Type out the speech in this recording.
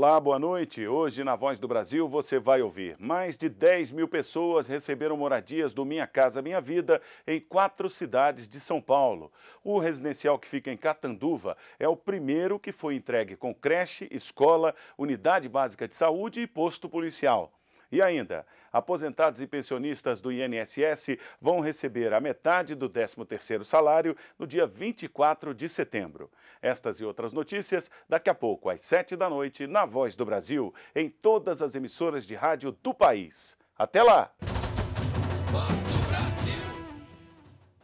Olá, boa noite. Hoje na Voz do Brasil você vai ouvir. Mais de 10 mil pessoas receberam moradias do Minha Casa Minha Vida em quatro cidades de São Paulo. O residencial que fica em Catanduva é o primeiro que foi entregue com creche, escola, unidade básica de saúde e posto policial. E ainda, aposentados e pensionistas do INSS vão receber a metade do 13º salário no dia 24 de setembro. Estas e outras notícias daqui a pouco às 7 da noite na Voz do Brasil, em todas as emissoras de rádio do país. Até lá!